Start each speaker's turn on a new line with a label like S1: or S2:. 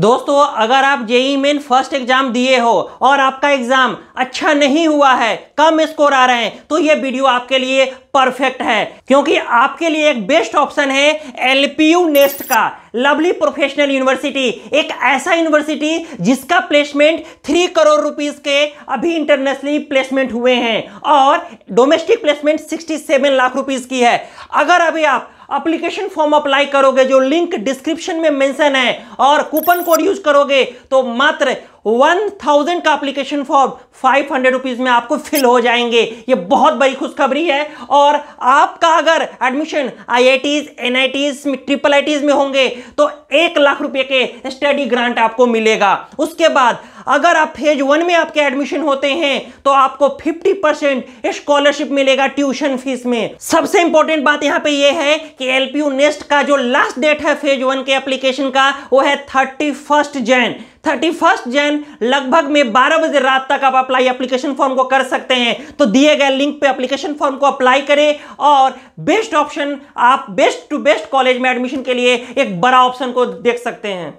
S1: दोस्तों अगर आप जेई मेन फर्स्ट एग्जाम दिए हो और आपका एग्जाम अच्छा नहीं हुआ है कम स्कोर आ रहे हैं तो ये वीडियो आपके लिए परफेक्ट है क्योंकि आपके लिए एक बेस्ट ऑप्शन है एलपीयू नेस्ट का लवली प्रोफेशनल यूनिवर्सिटी एक ऐसा यूनिवर्सिटी जिसका प्लेसमेंट थ्री करोड़ रुपीस के अभी इंटरनेशनली प्लेसमेंट हुए हैं और domestic placement seven lakh rupees की है अगर अभी आप अप्लीकेशन फॉर्म अप्लाई करोगे जो लिंक डिस्क्रिप्शन में मेंशन है और कूपन कोड यूज करोगे तो मात्र वन थाउजेंड का application form five hundred rupees में आपको फिल हो जाएंगे ये बहुत बड़ी खुशखबरी है और आपका अगर admission I I Ts N I Ts triple I Ts में होंगे तो एक लाख रुपए के स्टडी ग्रांट आपको मिलेगा उसके बाद अगर आप फेज वन में आपके एडमिशन होते हैं तो आपको 50 परसेंट स्कॉलरशिप मिलेगा ट्यूशन फीस में सबसे इंपॉर्टेंट बात यहां पे ये है कि एलपीयू नेस्ट का जो लास्ट डेट है फेज वन के एप्लीकेशन का वो है thirty first Jan thirty first Jan लगभग में बारह बजे रात तक आप अप्लाई एप्लीकेशन फॉर्म को कर सकते हैं तो दिए गए लिंक पे एप्लीकेशन फॉर्म को अप्लाई करें और बेस्ट ऑप्शन आप बेस्ट टू बेस्ट कॉलेज में एडमिशन के लिए एक बड़ा ऑप्शन को देख सकते हैं